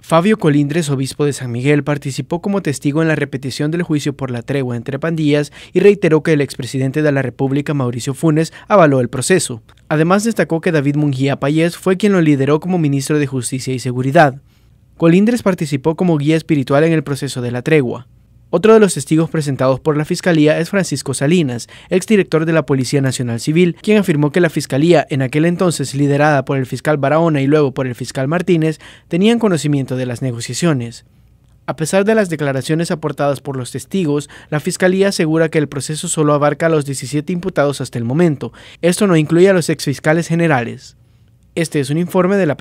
Fabio Colindres, obispo de San Miguel, participó como testigo en la repetición del juicio por la tregua entre pandillas y reiteró que el expresidente de la República, Mauricio Funes, avaló el proceso. Además, destacó que David Mungía Payés fue quien lo lideró como ministro de Justicia y Seguridad. Colindres participó como guía espiritual en el proceso de la tregua. Otro de los testigos presentados por la Fiscalía es Francisco Salinas, exdirector de la Policía Nacional Civil, quien afirmó que la Fiscalía, en aquel entonces liderada por el fiscal Barahona y luego por el fiscal Martínez, tenían conocimiento de las negociaciones. A pesar de las declaraciones aportadas por los testigos, la Fiscalía asegura que el proceso solo abarca a los 17 imputados hasta el momento. Esto no incluye a los exfiscales generales. Este es un informe de la